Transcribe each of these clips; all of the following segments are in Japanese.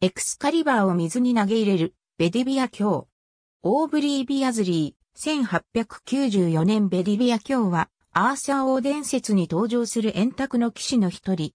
エクスカリバーを水に投げ入れる、ベディビア教。オーブリー・ビアズリー、1894年ベディビア教は、アーサー王伝説に登場する円卓の騎士の一人。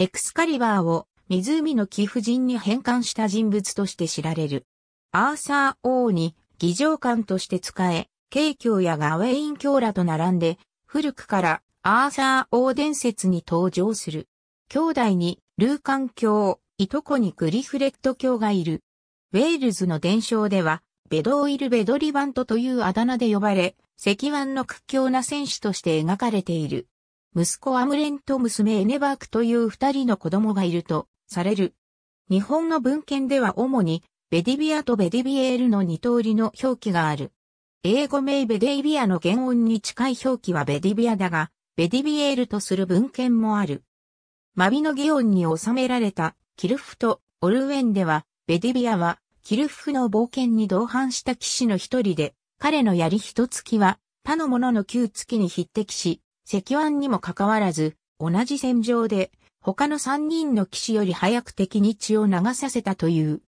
エクスカリバーを湖の貴婦人に返還した人物として知られる。アーサー王に儀仗官として使え、慶教やガウェイン教らと並んで、古くからアーサー王伝説に登場する。兄弟にルーカン教、いとこにグリフレット卿がいる。ウェールズの伝承では、ベドオイル・ベドリバントというあだ名で呼ばれ、石腕の屈強な戦士として描かれている。息子アムレンと娘エネバークという二人の子供がいるとされる。日本の文献では主にベディビアとベディビエールの二通りの表記がある。英語名ベディビアの原音に近い表記はベディビアだが、ベディビエールとする文献もある。マビのオ音に収められたキルフとオルウェンでは、ベディビアは、キルフの冒険に同伴した騎士の一人で、彼の槍一月は、他の者の旧月に匹敵し、石腕にもかかわらず、同じ戦場で、他の三人の騎士より早く敵に血を流させたという。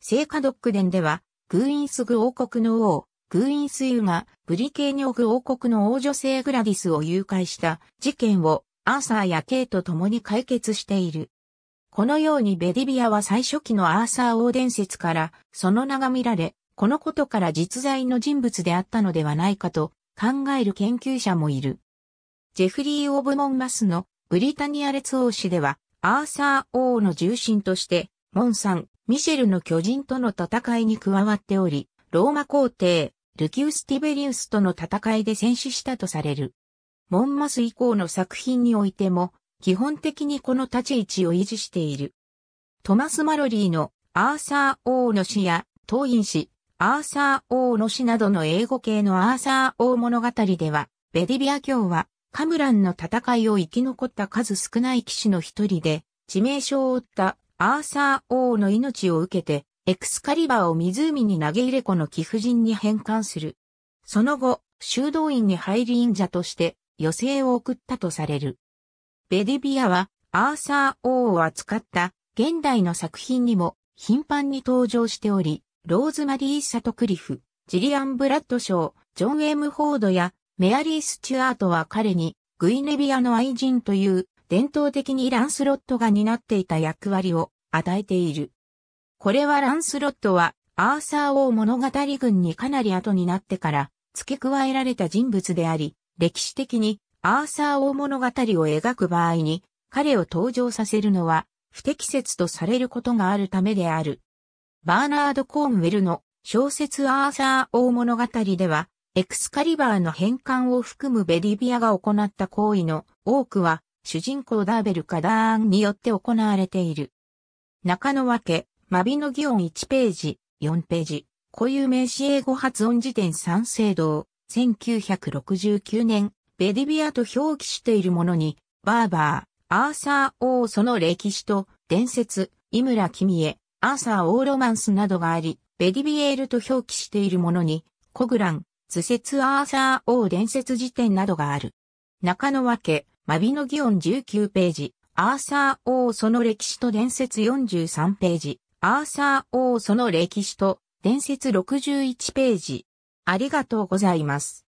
聖火ドック伝では、グーインスグ王国の王、グーインスユがブリケーニョグ王国の王女性グラディスを誘拐した事件をアーサーやケイと共に解決している。このようにベディビアは最初期のアーサー王伝説からその名が見られ、このことから実在の人物であったのではないかと考える研究者もいる。ジェフリー・オブ・モンマスのブリタニア列王史では、アーサー王の重臣として、モンさん、ミシェルの巨人との戦いに加わっており、ローマ皇帝、ルキウス・ティベリウスとの戦いで戦死したとされる。モンマス以降の作品においても、基本的にこの立ち位置を維持している。トマス・マロリーのアーサー・オーの詩や、当院詩、アーサー・オーの詩などの英語系のアーサー・オー物語では、ベディビア卿は、カムランの戦いを生き残った数少ない騎士の一人で、致命傷を負ったアーサー・オーの命を受けて、エクスカリバーを湖に投げ入れ子の貴婦人に返還する。その後、修道院に入り院者として、余生を送ったとされる。ベディビアはアーサー王を扱った現代の作品にも頻繁に登場しており、ローズマリー・サトクリフ、ジリアン・ブラッドショー、ジョン・エム・フォードやメアリー・スチュアートは彼にグイネビアの愛人という伝統的にランスロットが担っていた役割を与えている。これはランスロットはアーサー王物語群にかなり後になってから付け加えられた人物であり、歴史的にアーサー王物語を描く場合に、彼を登場させるのは、不適切とされることがあるためである。バーナード・コーンウェルの小説アーサー王物語では、エクスカリバーの返還を含むベリビアが行った行為の多くは、主人公ダーベル・カダーンによって行われている。中野分け、マビのオ音1ページ、4ページ、固有名詞英語発音辞典三聖堂、1969年、ベディビアと表記しているものに、バーバー、アーサー王その歴史と、伝説、井村ミエ、アーサー王ロマンスなどがあり、ベディビエールと表記しているものに、コグラン、図説アーサー王伝説辞典などがある。中野分け、マビノギオン19ページ、アーサー王その歴史と伝説43ページ、アーサー王その歴史と伝説61ページ。ありがとうございます。